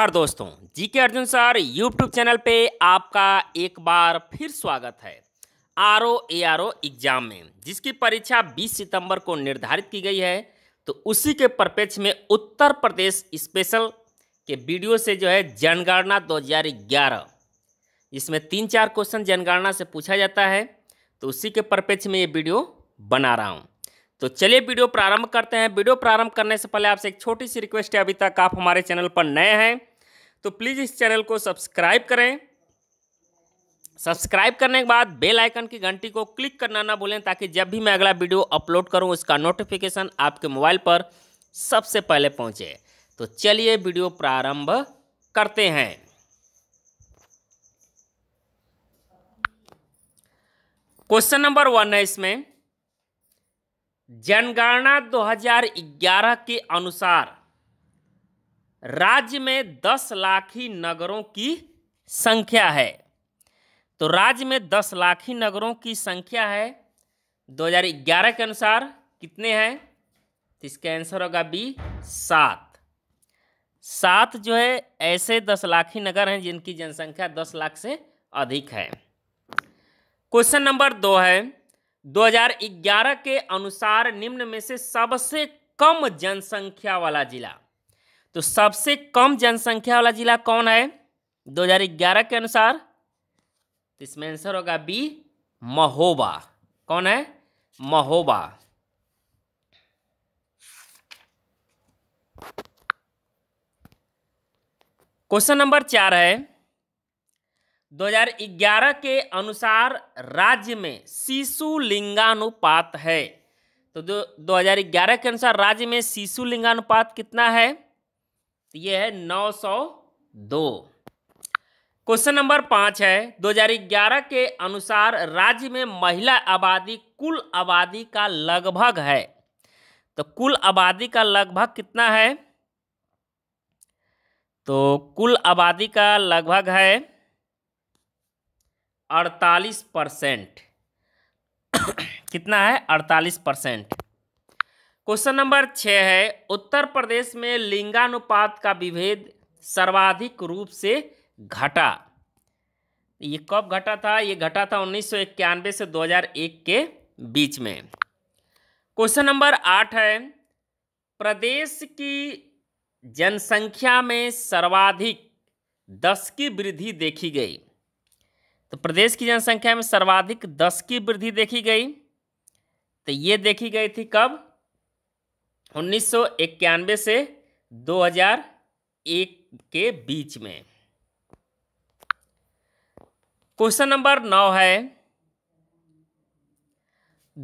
नमस्कार दोस्तों जी के अर्जुन सर यूट्यूब चैनल पे आपका एक बार फिर स्वागत है R O A R O exam में जिसकी परीक्षा 20 सितंबर को निर्धारित की गई है तो उसी के परिपेक्ष में उत्तर प्रदेश स्पेशल के वीडियो से जो है जनगणना 2011 इसमें तीन चार क्वेश्चन जनगणना से पूछा जाता है तो उसी के परिपेक्ष में ये वीडियो बना रहा हूँ तो चलिए वीडियो प्रारंभ करते हैं वीडियो प्रारंभ करने से पहले आपसे एक छोटी सी रिक्वेस्ट है अभी तक आप हमारे चैनल पर नए हैं तो प्लीज़ इस चैनल को सब्सक्राइब करें सब्सक्राइब करने के बाद बेल आइकन की घंटी को क्लिक करना ना भूलें ताकि जब भी मैं अगला वीडियो अपलोड करूं उसका नोटिफिकेशन आपके मोबाइल पर सबसे पहले पहुंचे तो चलिए वीडियो प्रारंभ करते हैं क्वेश्चन नंबर वन है इसमें जनगणना 2011 के अनुसार राज्य में दस लाखी नगरों की संख्या है तो राज्य में दस लाखी नगरों की संख्या है 2011 के अनुसार कितने हैं तो इसका आंसर होगा बी सात सात जो है ऐसे दस लाखी नगर हैं जिनकी जनसंख्या दस लाख से अधिक है क्वेश्चन नंबर दो है 2011 के अनुसार निम्न में से सबसे कम जनसंख्या वाला जिला तो सबसे कम जनसंख्या वाला जिला कौन है 2011 के अनुसार तो इसमें आंसर होगा बी महोबा कौन है महोबा क्वेश्चन नंबर चार है 2011 के अनुसार राज्य में शिशु लिंगानुपात है तो दो 2011 के अनुसार राज्य में शिशु लिंगानुपात कितना है तो ये है नौ सौ दो क्वेश्चन नंबर पाँच है 2011 के अनुसार राज्य में महिला आबादी कुल आबादी का लगभग है तो कुल आबादी का लगभग कितना है तो कुल आबादी का लगभग है अड़तालीस परसेंट कितना है अड़तालीस परसेंट क्वेश्चन नंबर छः है उत्तर प्रदेश में लिंगानुपात का विभेद सर्वाधिक रूप से घटा ये कब घटा था ये घटा था उन्नीस से 2001 के बीच में क्वेश्चन नंबर आठ है प्रदेश की जनसंख्या में सर्वाधिक दस की वृद्धि देखी गई तो प्रदेश की जनसंख्या में सर्वाधिक दस की वृद्धि देखी गई तो ये देखी गई थी कब उन्नीस से 2001 के बीच में क्वेश्चन नंबर नौ है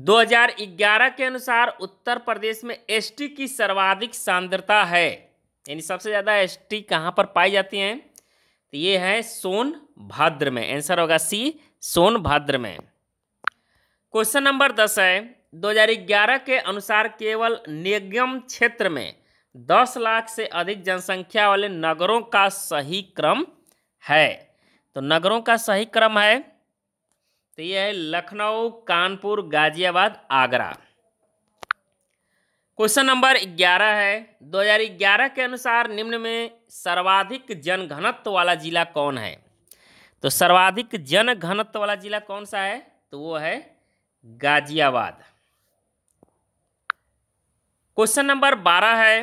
2011 के अनुसार उत्तर प्रदेश में एसटी की सर्वाधिक सांद्रता है यानी सबसे ज़्यादा एसटी कहाँ पर पाई जाती हैं तो ये है सोनभद्र में आंसर होगा सी सोनभद्र में क्वेश्चन नंबर दस है 2011 के अनुसार केवल निगम क्षेत्र में 10 लाख से अधिक जनसंख्या वाले नगरों का सही क्रम है तो नगरों का सही क्रम है तो यह है लखनऊ कानपुर गाजियाबाद आगरा क्वेश्चन नंबर 11 है 2011 के अनुसार निम्न में सर्वाधिक जनघनत्व वाला जिला कौन है तो सर्वाधिक जनघनत्व वाला जिला कौन सा है तो वो है गाजियाबाद क्वेश्चन नंबर बारह है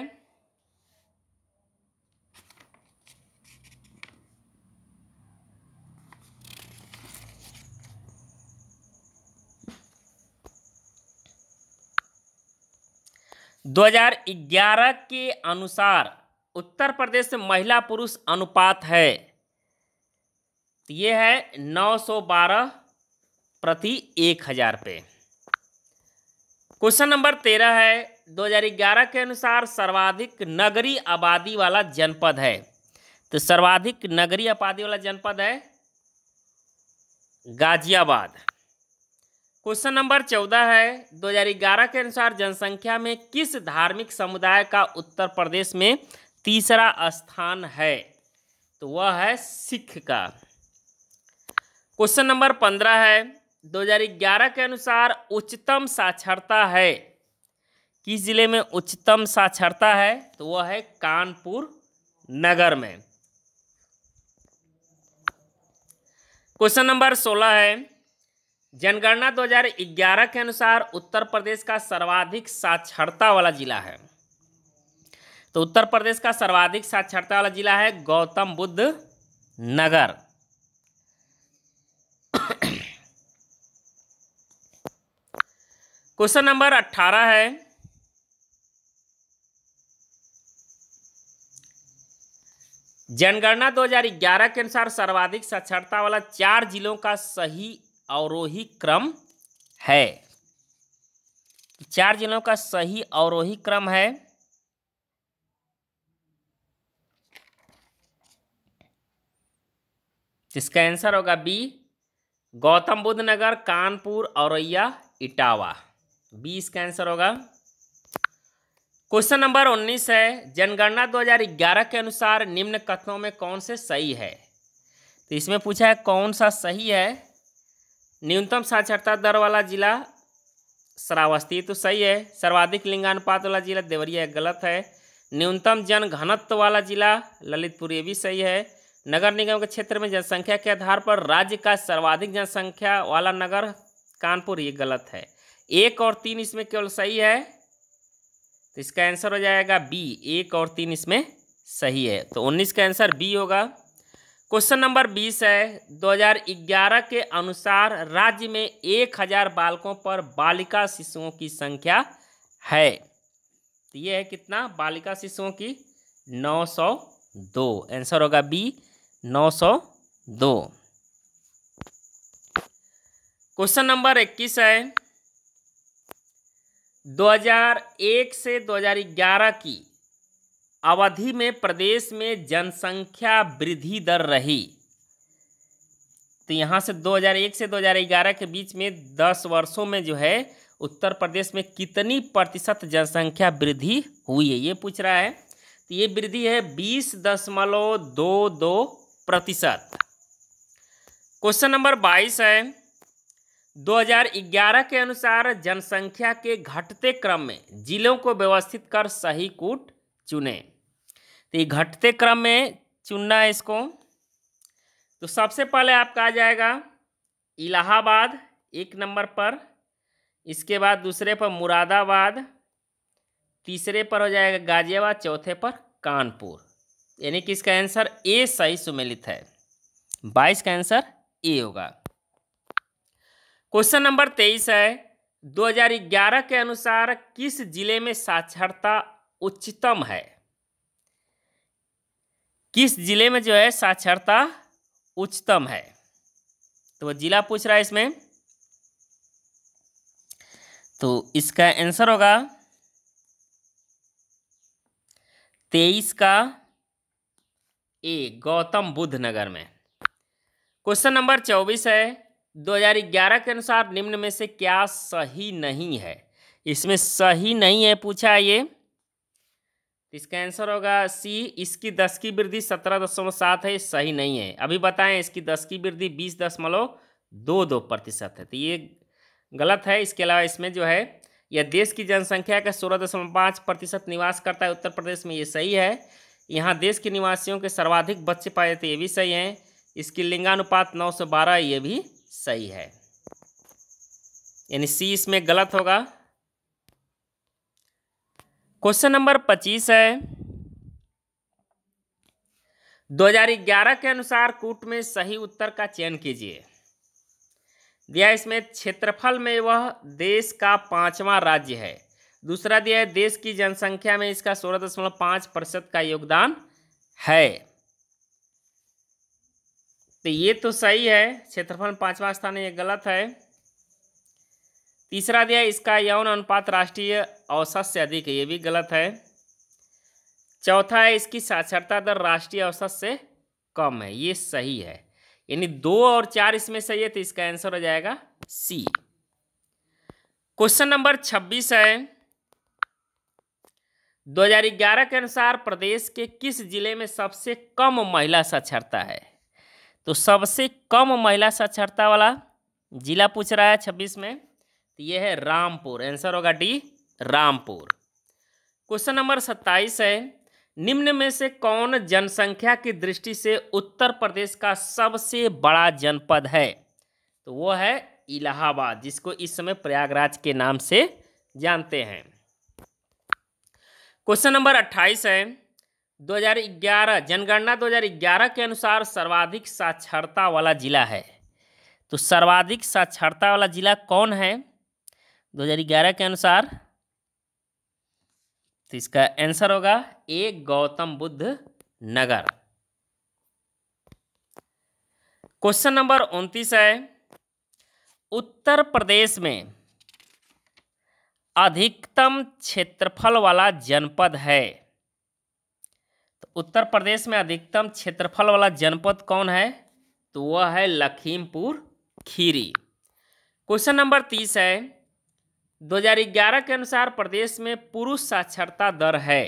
दो हजार ग्यारह के अनुसार उत्तर प्रदेश में महिला पुरुष अनुपात है ये है नौ सौ बारह प्रति एक हजार पे क्वेश्चन नंबर तेरह है 2011 के अनुसार सर्वाधिक नगरी आबादी वाला जनपद है तो सर्वाधिक नगरी आबादी वाला जनपद है गाजियाबाद क्वेश्चन नंबर चौदह है 2011 के अनुसार जनसंख्या में किस धार्मिक समुदाय का उत्तर प्रदेश में तीसरा स्थान है तो वह है सिख का क्वेश्चन नंबर पंद्रह है 2011 के अनुसार उच्चतम साक्षरता है किस ज़िले में उच्चतम साक्षरता है तो वह है कानपुर नगर में क्वेश्चन नंबर सोलह है जनगणना 2011 के अनुसार उत्तर प्रदेश का सर्वाधिक साक्षरता वाला जिला है तो उत्तर प्रदेश का सर्वाधिक साक्षरता वाला जिला है गौतम बुद्ध नगर क्वेश्चन नंबर अट्ठारह है जनगणना 2011 के अनुसार सर्वाधिक साक्षरता वाला चार जिलों का सही अवरोही क्रम है चार जिलों का सही अवरोही क्रम है इसका आंसर होगा बी गौतम बुद्ध नगर कानपुर औरैया इटावा बी इसका आंसर होगा क्वेश्चन नंबर 19 है जनगणना 2011 के अनुसार निम्न कथनों में कौन से सही है तो इसमें पूछा है कौन सा सही है न्यूनतम साक्षरता दर वाला जिला श्रावस्ती तो सही है सर्वाधिक लिंगानुपात वाला जिला देवरिया गलत है न्यूनतम जन घनत्व वाला जिला ललितपुर ये भी सही है नगर निगम के क्षेत्र में जनसंख्या के आधार पर राज्य का सर्वाधिक जनसंख्या वाला नगर कानपुर ये गलत है एक और तीन इसमें केवल सही है तो इसका आंसर हो जाएगा बी एक और तीन इसमें सही है तो उन्नीस का आंसर बी होगा क्वेश्चन नंबर बीस है 2011 के अनुसार राज्य में एक हजार बालकों पर बालिका शिशुओं की संख्या है तो ये है कितना बालिका शिशुओं की 902 आंसर होगा बी 902 क्वेश्चन नंबर इक्कीस है 2001 से 2011 की अवधि में प्रदेश में जनसंख्या वृद्धि दर रही तो यहाँ से 2001 से 2011 के बीच में 10 वर्षों में जो है उत्तर प्रदेश में कितनी प्रतिशत जनसंख्या वृद्धि हुई है ये पूछ रहा है तो ये वृद्धि है बीस दशमलव दो दो प्रतिशत क्वेश्चन नंबर बाईस है 2011 के अनुसार जनसंख्या के घटते क्रम में जिलों को व्यवस्थित कर सही कूट चुने तो ये घटते क्रम में चुनना है इसको तो सबसे पहले आपका आ जाएगा इलाहाबाद एक नंबर पर इसके बाद दूसरे पर मुरादाबाद तीसरे पर हो जाएगा गाजियाबाद चौथे पर कानपुर यानी कि इसका आंसर ए सही सुमेलित है बाईस का आंसर ए होगा क्वेश्चन नंबर तेईस है 2011 के अनुसार किस जिले में साक्षरता उच्चतम है किस जिले में जो है साक्षरता उच्चतम है तो जिला पूछ रहा है इसमें तो इसका आंसर होगा तेईस का ए गौतम बुद्ध नगर में क्वेश्चन नंबर चौबीस है 2011 के अनुसार निम्न में से क्या सही नहीं है इसमें सही नहीं है पूछा ये इसका आंसर होगा सी इसकी दस की वृद्धि सत्रह दशमलव सात है सही नहीं है अभी बताएं इसकी दस की वृद्धि बीस दशमलव दो दो प्रतिशत है तो ये गलत है इसके अलावा इसमें जो है यह देश की जनसंख्या का सोलह दशमलव पाँच प्रतिशत निवास करता है उत्तर प्रदेश में ये सही है यहाँ देश के निवासियों के सर्वाधिक बच्चे पाए जाते ये भी सही हैं इसकी लिंगानुपात नौ सौ बारह ये भी सही है यानी सी इसमें गलत होगा क्वेश्चन नंबर पच्चीस है 2011 के अनुसार कूट में सही उत्तर का चयन कीजिए दिया इसमें क्षेत्रफल में वह देश का पांचवा राज्य है दूसरा दिया है देश की जनसंख्या में इसका सोलह दशमलव पाँच प्रतिशत का योगदान है तो ये तो सही है क्षेत्रफल पांचवा स्थान ये गलत है तीसरा दिया इसका यौन अनुपात राष्ट्रीय औसत से अधिक है ये भी गलत है चौथा है इसकी साक्षरता दर राष्ट्रीय औसत से कम है ये सही है यानी दो और चार इसमें सही है तो इसका आंसर हो जाएगा सी क्वेश्चन नंबर छब्बीस है 2011 के अनुसार प्रदेश के किस जिले में सबसे कम महिला साक्षरता है तो सबसे कम महिला साक्षरता वाला जिला पूछ रहा है छब्बीस में तो ये है रामपुर आंसर होगा डी रामपुर क्वेश्चन नंबर सत्ताईस है निम्न में से कौन जनसंख्या की दृष्टि से उत्तर प्रदेश का सबसे बड़ा जनपद है तो वो है इलाहाबाद जिसको इस समय प्रयागराज के नाम से जानते हैं क्वेश्चन नंबर अट्ठाईस है 2011 जनगणना 2011 के अनुसार सर्वाधिक साक्षरता वाला जिला है तो सर्वाधिक साक्षरता वाला जिला कौन है 2011 के अनुसार तो इसका आंसर होगा A Gautam Buddh Nagar question number उनतीस है उत्तर प्रदेश में अधिकतम क्षेत्रफल वाला जनपद है उत्तर प्रदेश में अधिकतम क्षेत्रफल वाला जनपद कौन है तो वह है लखीमपुर खीरी क्वेश्चन नंबर तीस है 2011 के अनुसार प्रदेश में पुरुष साक्षरता दर है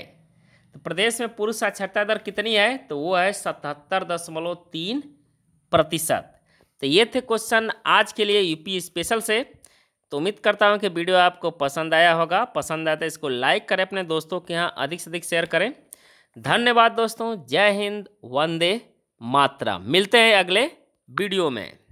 तो प्रदेश में पुरुष साक्षरता दर कितनी है तो वो है सतहत्तर दशमलव तीन प्रतिशत तो ये थे क्वेश्चन आज के लिए यूपी स्पेशल से तो उम्मीद करता हूँ कि वीडियो आपको पसंद आया होगा पसंद आया तो इसको लाइक करें अपने दोस्तों के यहाँ अधिक से अधिक शेयर करें धन्यवाद दोस्तों जय हिंद वंदे मातरम मिलते हैं अगले वीडियो में